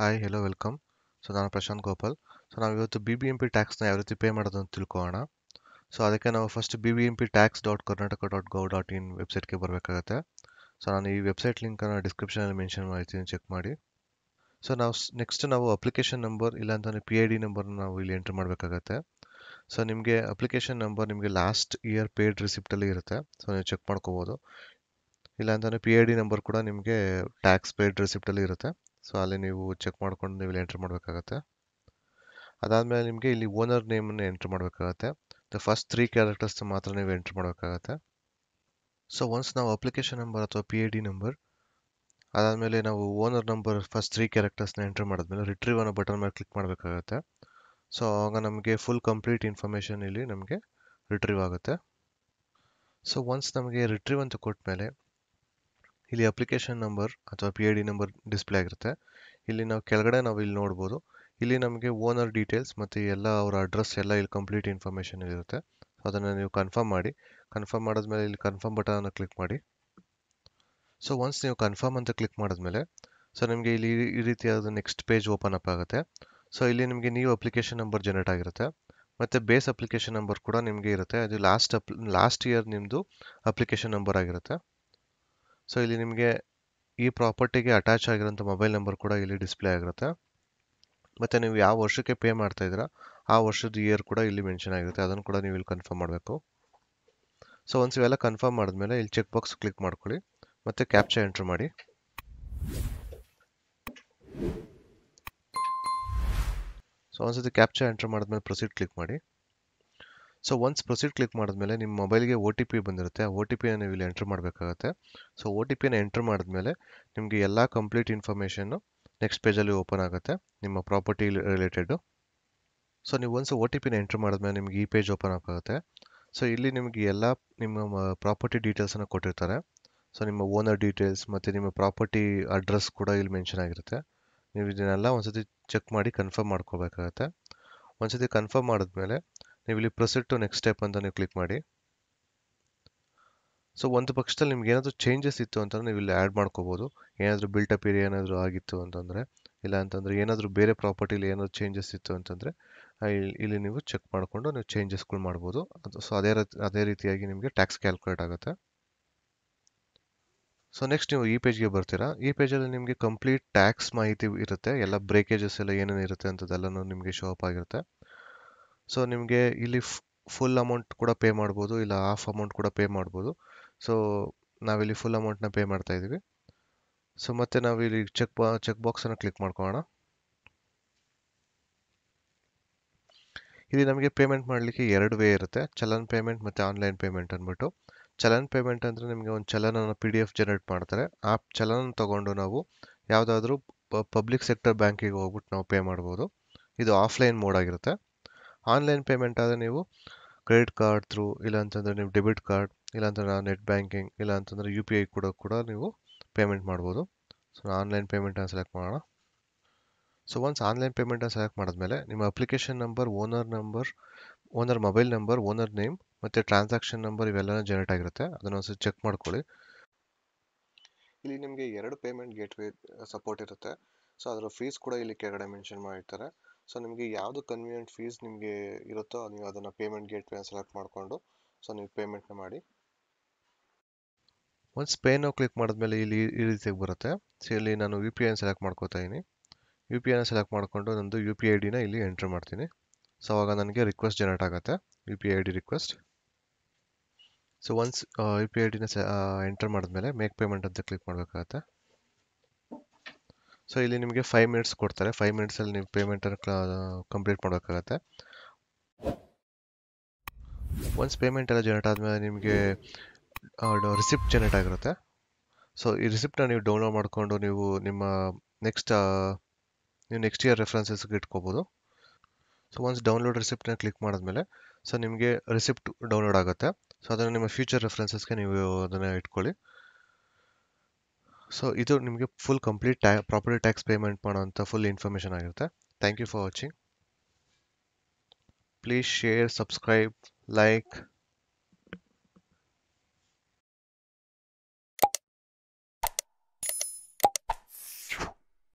hi hello welcome so ನಾನು Prashant Gopal so ನಾವು ಇವತ್ತು ಬಿ ಬಿ ಎಂ ಪಿ ಟ್ಯಾಕ್ಸ್ನ ಯಾವ ರೀತಿ ಪೇ ಮಾಡೋದು ಅಂತ ಸೊ ಅದಕ್ಕೆ ನಾವು first B B M P tax dot Karnataka dot gov dot in ವೆಬ್ಸೈಟ್ಗೆ ಬರಬೇಕಾಗತ್ತೆ ಸೊ ನಾನು ಈ ವೆಬ್ಸೈಟ್ ಲಿಂಕನ್ನು ಡಿಸ್ಕ್ರಿಪ್ಷನಲ್ಲಿ ಮೆನ್ಷನ್ ಮಾಡ್ತೀನಿ ಚೆಕ್ ಮಾಡಿ ಸೊ ನಾವು ನೆಕ್ಸ್ಟ್ ನಾವು ಅಪ್ಲಿಕೇಶನ್ ನಂಬರ್ ಇಲ್ಲಾಂತಂದರೆ ಪಿ ಐ ಡಿ ನಂಬರ್ನ ನಾವು ಇಲ್ಲಿ ಎಂಟ್ರ್ ಮಾಡಬೇಕಾಗತ್ತೆ ಸೊ ನಿಮಗೆ ಅಪ್ಲಿಕೇಶನ್ ನಂಬರ್ ನಿಮಗೆ ಲಾಸ್ಟ್ ಇಯರ್ ಪೇಯ್ಡ್ ರಿಸಿಪ್ಟಲ್ಲಿ ಇರುತ್ತೆ ಸೊ ನೀವು ಚೆಕ್ ಮಾಡ್ಕೋಬೋದು ಇಲ್ಲಾಂತಂದರೆ ಪಿ ಐ ಡಿ ನಂಬರ್ ಕೂಡ ನಿಮಗೆ ಟ್ಯಾಕ್ಸ್ ಪೇಯ್ಡ್ ರಿಸಿಪ್ಟಲ್ಲಿ ಇರುತ್ತೆ ಸೊ ಅಲ್ಲಿ ನೀವು ಚೆಕ್ ಮಾಡಿಕೊಂಡು ನೀವು ಇಲ್ಲಿ ಎಂಟ್ರ್ ಮಾಡಬೇಕಾಗತ್ತೆ ಅದಾದಮೇಲೆ ನಿಮಗೆ ಇಲ್ಲಿ ಓನರ್ ನೇಮನ್ನು ಎಂಟ್ರ್ ಮಾಡಬೇಕಾಗತ್ತೆ ದ ಫಸ್ಟ್ ತ್ರೀ ಕ್ಯಾರೆಕ್ಟರ್ಸ್ ಮಾತ್ರ ನೀವು ಎಂಟ್ರ್ ಮಾಡಬೇಕಾಗತ್ತೆ ಸೊ ಒನ್ಸ್ ನಾವು ಅಪ್ಲಿಕೇಶನ್ ನಂಬರ್ ಅಥವಾ ಪಿ ಐ ಡಿ ನಂಬರ್ ಅದಾದಮೇಲೆ ನಾವು ಓನರ್ ನಂಬರ್ ಫಸ್ಟ್ ತ್ರೀ ಕ್ಯಾರೆಕ್ಟರ್ಸ್ನ ಎಂಟ್ರ್ ಮಾಡಿದ್ಮೇಲೆ ರಿಟ್ರೀವ್ ಅನ್ನೋ ಬಟನ್ ಮೇಲೆ ಕ್ಲಿಕ್ ಮಾಡಬೇಕಾಗತ್ತೆ ಸೊ ಆವಾಗ ನಮಗೆ ಫುಲ್ ಕಂಪ್ಲೀಟ್ ಇನ್ಫಾರ್ಮೇಷನ್ ಇಲ್ಲಿ ನಮಗೆ ರಿಟ್ರೀವ್ ಆಗುತ್ತೆ ಸೊ ಒನ್ಸ್ ನಮಗೆ ರಿಟ್ರೀವ್ ಅಂತ ಕೊಟ್ಟ ಮೇಲೆ ಇಲ್ಲಿ ಅಪ್ಲಿಕೇಶನ್ ನಂಬರ್ ಅಥವಾ P I D number display ಆಗಿರುತ್ತೆ ಇಲ್ಲಿ ನಾವು ಕೆಳಗಡೆ ನಾವು ಇಲ್ಲಿ ನೋಡ್ಬೋದು ಇಲ್ಲಿ ನಮಗೆ ಓನರ್ ಡೀಟೇಲ್ಸ್ ಮತ್ತು ಎಲ್ಲ ಅವರ ಅಡ್ರೆಸ್ ಎಲ್ಲ ಇಲ್ಲಿ ಕಂಪ್ಲೀಟ್ ಇನ್ಫಾರ್ಮೇಷನ್ ಇರುತ್ತೆ ಸೊ ಅದನ್ನು ನೀವು ಕನ್ಫರ್ಮ್ ಮಾಡಿ ಕನ್ಫರ್ಮ್ ಮಾಡಿದ್ಮೇಲೆ ಇಲ್ಲಿ ಕನ್ಫರ್ಮ್ ಬಟನನ್ನು ಕ್ಲಿಕ್ ಮಾಡಿ ಸೊ ಒನ್ಸ್ ನೀವು ಕನ್ಫರ್ಮ್ ಅಂತ ಕ್ಲಿಕ್ ಮಾಡಿದ್ಮೇಲೆ ಸೊ ನಿಮಗೆ ಇಲ್ಲಿ ಈ ರೀತಿಯಾದ ನೆಕ್ಸ್ಟ್ ಪೇಜ್ ಓಪನ್ ಅಪ್ ಆಗುತ್ತೆ ಸೊ ಇಲ್ಲಿ ನಿಮಗೆ ನೀವು ಅಪ್ಲಿಕೇಶನ್ ನಂಬರ್ ಜನರೇಟ್ ಆಗಿರುತ್ತೆ ಮತ್ತು ಬೇಸ್ ಅಪ್ಲಿಕೇಶನ್ ನಂಬರ್ ಕೂಡ ನಿಮಗೆ ಇರುತ್ತೆ ಅದು ಲಾಸ್ಟ್ ಅಪ್ ಲಾಸ್ಟ್ ಇಯರ್ ನಿಮ್ಮದು ಅಪ್ಲಿಕೇಶನ್ ನಂಬರ್ ಆಗಿರುತ್ತೆ ಸೊ ಇಲ್ಲಿ ನಿಮಗೆ ಈ ಪ್ರಾಪರ್ಟಿಗೆ ಅಟ್ಯಾಚ್ ಆಗಿರೋಂಥ ಮೊಬೈಲ್ ನಂಬರ್ ಕೂಡ ಇಲ್ಲಿ ಡಿಸ್ಪ್ಲೇ ಆಗಿರುತ್ತೆ ಮತ್ತು ನೀವು ಯಾವ ವರ್ಷಕ್ಕೆ ಪೇ ಮಾಡ್ತಾ ಇದ್ದೀರಾ ಆ ವರ್ಷದ ಇಯರ್ ಕೂಡ ಇಲ್ಲಿ ಮೆನ್ಷನ್ ಆಗಿರುತ್ತೆ ಅದನ್ನು ಕೂಡ ನೀವು ಇಲ್ಲಿ ಕನ್ಫರ್ಮ್ ಮಾಡಬೇಕು ಸೊ ಒಂದು ಇವೆಲ್ಲ ಕನ್ಫರ್ಮ್ ಮಾಡಿದ್ಮೇಲೆ ಇಲ್ಲಿ ಚೆಕ್ ಬಾಕ್ಸ್ ಕ್ಲಿಕ್ ಮಾಡ್ಕೊಳ್ಳಿ ಮತ್ತು ಕ್ಯಾಪ್ಚಾ ಎಂಟ್ರ್ ಮಾಡಿ ಸೊ ಒಂದ್ಸತಿ ಕ್ಯಾಪ್ಚಾ ಎಂಟ್ರ್ ಮಾಡಿದ್ಮೇಲೆ ಪ್ರೊಸೀಡ್ ಕ್ಲಿಕ್ ಮಾಡಿ ಸೊ ಒನ್ಸ್ ಪ್ರೊಸೀಡ್ ಕ್ಲಿಕ್ ಮಾಡಿದ್ಮೇಲೆ ನಿಮ್ಮ ಮೊಬೈಲ್ಗೆ ಒ ಟಿ ಪಿ ಬಂದಿರುತ್ತೆ ಆ ಒ ಟಿ ಪಿಯನ್ನು ನೀವು ಇಲ್ಲಿ ಎಂಟ್ರ್ ಮಾಡಬೇಕಾಗುತ್ತೆ ಸೊ ಒ ಟಿ ಪಿನ ಎಂಟ್ರ್ ಮಾಡಿದ್ಮೇಲೆ ನಿಮಗೆ ಎಲ್ಲ ಕಂಪ್ಲೀಟ್ ಇನ್ಫಾರ್ಮೇಷನ್ನು ನೆಕ್ಸ್ಟ್ ಪೇಜಲ್ಲಿ ಓಪನ್ ಆಗುತ್ತೆ ನಿಮ್ಮ ಪ್ರಾಪರ್ಟಿ ರಿಲೇಟೆಡು ಸೊ ನೀವು ಒಂದು ಒ ಟಿ ಪಿನ ಎಂಟ್ರ್ ಮಾಡಿದ್ಮೇಲೆ ನಿಮಗೆ ಈ ಪೇಜ್ ಓಪನ್ ಆಗುತ್ತೆ ಸೊ ಇಲ್ಲಿ ನಿಮಗೆ ಎಲ್ಲ ನಿಮ್ಮ ಪ್ರಾಪರ್ಟಿ ಡೀಟೇಲ್ಸನ್ನು ಕೊಟ್ಟಿರ್ತಾರೆ ಸೊ ನಿಮ್ಮ ಓನರ್ ಡೀಟೇಲ್ಸ್ ಮತ್ತು ನಿಮ್ಮ ಪ್ರಾಪರ್ಟಿ ಅಡ್ರೆಸ್ ಕೂಡ ಇಲ್ಲಿ ಮೆನ್ಷನ್ ಆಗಿರುತ್ತೆ ನೀವು ಇದನ್ನೆಲ್ಲ ಒಂದ್ಸತಿ ಚೆಕ್ ಮಾಡಿ ಕನ್ಫರ್ಮ್ ಮಾಡ್ಕೋಬೇಕಾಗತ್ತೆ ಒಂದ್ಸತಿ ಕನ್ಫರ್ಮ್ ಮಾಡಿದ್ಮೇಲೆ ನೀವು ಇಲ್ಲಿ ಪ್ರೊಸೆಡ್ ಟು ನೆಕ್ಸ್ಟ್ ಸ್ಟೆಪ್ ಅಂತ ನೀವು ಕ್ಲಿಕ್ ಮಾಡಿ ಸೊ ಒಂದು ಪಕ್ಷದಲ್ಲಿ ನಿಮ್ಗೆ ಏನಾದರೂ ಚೇಂಜಸ್ ಇತ್ತು ಅಂತಂದರೆ ನೀವು ಇಲ್ಲಿ ಆ್ಯಡ್ ಮಾಡ್ಕೋಬೋದು ಏನಾದರೂ ಬಿಲ್ಟಪ್ ಏರಿಯಾ ಏನಾದರೂ ಆಗಿತ್ತು ಅಂತಂದರೆ ಇಲ್ಲ ಅಂತಂದರೆ ಏನಾದರೂ ಬೇರೆ ಪ್ರಾಪರ್ಟಿಲಿ ಏನಾದರೂ ಚೇಂಜಸ್ ಇತ್ತು ಅಂತಂದರೆ ಇಲ್ಲಿ ನೀವು ಚೆಕ್ ಮಾಡಿಕೊಂಡು ನೀವು ಚೇಂಜಸ್ಗಳು ಮಾಡ್ಬೋದು ಅದು ಸೊ ಅದೇ ಅದೇ ರೀತಿಯಾಗಿ ನಿಮಗೆ ಟ್ಯಾಕ್ಸ್ ಕ್ಯಾಲ್ಕುಲೇಟ್ ಆಗುತ್ತೆ ಸೊ ನೆಕ್ಸ್ಟ್ ನೀವು ಈ ಪೇಜ್ಗೆ ಬರ್ತೀರಾ ಈ ಪೇಜಲ್ಲಿ ನಿಮಗೆ ಕಂಪ್ಲೀಟ್ ಟ್ಯಾಕ್ಸ್ ಮಾಹಿತಿ ಇರುತ್ತೆ ಎಲ್ಲ ಬ್ರೇಕೇಜಸ್ ಎಲ್ಲ ಏನೇನು ಇರುತ್ತೆ ಅಂಥದ್ದೆಲ್ಲನೂ ನಿಮಗೆ ಶೋಪ್ ಆಗಿರುತ್ತೆ ಸೊ ನಿಮಗೆ ಇಲ್ಲಿ ಫುಲ್ ಅಮೌಂಟ್ ಕೂಡ ಪೇ ಮಾಡ್ಬೋದು ಇಲ್ಲ ಹಾಫ್ ಅಮೌಂಟ್ ಕೂಡ ಪೇ ಮಾಡ್ಬೋದು ಸೊ ನಾವಿಲ್ಲಿ ಫುಲ್ ಅಮೌಂಟ್ನ ಪೇ ಮಾಡ್ತಾ ಇದ್ದೀವಿ ಸೊ ಮತ್ತೆ ನಾವಿಲ್ಲಿ ಚೆಕ್ ಬಾ ಚೆಕ್ ಬಾಕ್ಸನ್ನು ಕ್ಲಿಕ್ ಮಾಡ್ಕೊಳ್ಳೋಣ ಇಲ್ಲಿ ನಮಗೆ ಪೇಮೆಂಟ್ ಮಾಡಲಿಕ್ಕೆ ಎರಡು ವೇ ಇರುತ್ತೆ ಚಲನ್ ಪೇಮೆಂಟ್ ಮತ್ತು ಆನ್ಲೈನ್ ಪೇಮೆಂಟ್ ಅಂದ್ಬಿಟ್ಟು ಚಲನ್ ಪೇಮೆಂಟ್ ಅಂದರೆ ನಿಮಗೆ ಒಂದು ಚಲನನ್ನು ಪಿ ಡಿ ಎಫ್ ಜನರೇಟ್ ಮಾಡ್ತಾರೆ ಆ ಚಲನ ತೊಗೊಂಡು ನಾವು ಯಾವುದಾದ್ರೂ ಪಬ್ಲಿಕ್ ಸೆಕ್ಟರ್ ಬ್ಯಾಂಕಿಗೆ ಹೋಗ್ಬಿಟ್ಟು ನಾವು ಪೇ ಮಾಡ್ಬೋದು ಇದು ಆಫ್ಲೈನ್ ಮೋಡ್ ಆಗಿರುತ್ತೆ ಆನ್ಲೈನ್ ಪೇಮೆಂಟ್ ಆದರೆ ನೀವು ಕ್ರೆಡಿಟ್ ಕಾರ್ಡ್ ಥ್ರೂ ಇಲ್ಲಾಂತಂದರೆ ನೀವು ಡೆಬಿಟ್ ಕಾರ್ಡ್ ಇಲ್ಲಾಂತಂದ್ರೆ ನೆಟ್ ಬ್ಯಾಂಕಿಂಗ್ ಇಲ್ಲ ಅಂತಂದರೆ ಯು ಪಿ ಐ ಕೂಡ ಕೂಡ ನೀವು ಪೇಮೆಂಟ್ ಮಾಡ್ಬೋದು ಸೊ ಆನ್ಲೈನ್ ಪೇಮೆಂಟನ್ನು ಸೆಲೆಕ್ಟ್ ಮಾಡೋಣ ಸೊ ಒನ್ಸ್ ಆನ್ಲೈನ್ ಪೇಮೆಂಟನ್ನು ಸೆಲೆಕ್ಟ್ ಮಾಡಿದ್ಮೇಲೆ ನಿಮ್ಮ application number owner number owner mobile number owner name ಮತ್ತು ಟ್ರಾನ್ಸಾಕ್ಷನ್ ನಂಬರ್ ಇವೆಲ್ಲನೂ ಜನರೇಟ್ ಆಗಿರುತ್ತೆ ಅದನ್ನು ಒಂದ್ಸರಿ ಚೆಕ್ ಮಾಡ್ಕೊಳ್ಳಿ ಇಲ್ಲಿ ನಿಮಗೆ ಎರಡು ಪೇಮೆಂಟ್ ಗೇಟ್ವೇ ಸಪೋರ್ಟ್ ಇರುತ್ತೆ ಸೊ ಅದರ ಫೀಸ್ ಕೂಡ ಇಲ್ಲಿ ಕೆಳಗಡೆ ಮೆನ್ಷನ್ ಮಾಡಿರ್ತಾರೆ ಸೊ ನಿಮಗೆ ಯಾವುದು ಕನ್ವಿನಿಯೆಂಟ್ ಫೀಸ್ ನಿಮಗೆ ಇರುತ್ತೋ ನೀವು ಅದನ್ನು ಪೇಮೆಂಟ್ ಗೇಟ್ವೇನ ಸೆಲೆಕ್ಟ್ ಮಾಡಿಕೊಂಡು ಸೊ ನೀವು ಪೇಮೆಂಟ್ನ ಮಾಡಿ ಒಂದು ಸ್ಪೇನ್ ಕ್ಲಿಕ್ ಮಾಡಿದ್ಮೇಲೆ ಇಲ್ಲಿ ಈ ರೀತಿಯಾಗಿ ಬರುತ್ತೆ ಸೊ ಇಲ್ಲಿ ನಾನು ಯು ಪಿ ಐನ ಸೆಲೆಕ್ಟ್ ಮಾಡ್ಕೋತಾ ಇದ್ದೀನಿ ಯು ಪಿ ಐನ ಸೆಲೆಕ್ಟ್ ಮಾಡಿಕೊಂಡು ನಂದು ಯು ಪಿ ಐ ಡಿನ ಇಲ್ಲಿ ಎಂಟ್ರ್ ಮಾಡ್ತೀನಿ ಸೊ ಆವಾಗ ನನಗೆ ರಿಕ್ವೆಸ್ಟ್ ಜನರೇಟ್ ಆಗುತ್ತೆ U P I D request so once U P I ಡಿನ ಎಂಟ್ರ್ ಮಾಡಿದ್ಮೇಲೆ ಮೇಕ್ ಪೇಮೆಂಟ್ ಅಂತ ಕ್ಲಿಕ್ ಮಾಡಬೇಕಾಗತ್ತೆ ಸೊ ಇಲ್ಲಿ ನಿಮಗೆ ಫೈವ್ ಮಿನಿಟ್ಸ್ ಕೊಡ್ತಾರೆ ಫೈವ್ ಮಿನಿಟ್ಸಲ್ಲಿ ನೀವು ಪೇಮೆಂಟನ್ನು ಕಂಪ್ಲೀಟ್ ಮಾಡಬೇಕಾಗತ್ತೆ ಒನ್ಸ್ ಪೇಮೆಂಟ್ ಎಲ್ಲ ಜನರೇಟ್ ಆದಮೇಲೆ ನಿಮಗೆ ರಿಸಿಪ್ಟ್ ಜನರೇಟ್ ಆಗಿರುತ್ತೆ ಸೊ ಈ ರಿಸಿಪ್ಟನ್ನ ನೀವು ಡೌನ್ಲೋಡ್ ಮಾಡಿಕೊಂಡು ನೀವು ನಿಮ್ಮ ನೆಕ್ಸ್ಟ್ ನೀವು ನೆಕ್ಸ್ಟ್ ಇಯರ್ ರೆಫರೆನ್ಸಸ್ಗೆ ಇಟ್ಕೋಬೋದು ಸೊ ಒನ್ಸ್ ಡೌನ್ಲೋಡ್ ರಿಸಿಪ್ಟನ್ನ ಕ್ಲಿಕ್ ಮಾಡಿದ್ಮೇಲೆ ಸೊ ನಿಮಗೆ ರಿಸಿಪ್ಟ್ ಡೌನ್ಲೋಡ್ ಆಗುತ್ತೆ ಸೊ ಅದನ್ನು ನಿಮ್ಮ ಫ್ಯೂಚರ್ ರೆಫರೆನ್ಸಸ್ಗೆ ನೀವು ಅದನ್ನು ಇಟ್ಕೊಳ್ಳಿ ಸೊ ಇದು ನಿಮಗೆ full complete property tax payment ಮಾಡುವಂಥ ಫುಲ್ ಇನ್ಫಾರ್ಮೇಷನ್ ಆಗಿರುತ್ತೆ thank you for watching please share subscribe like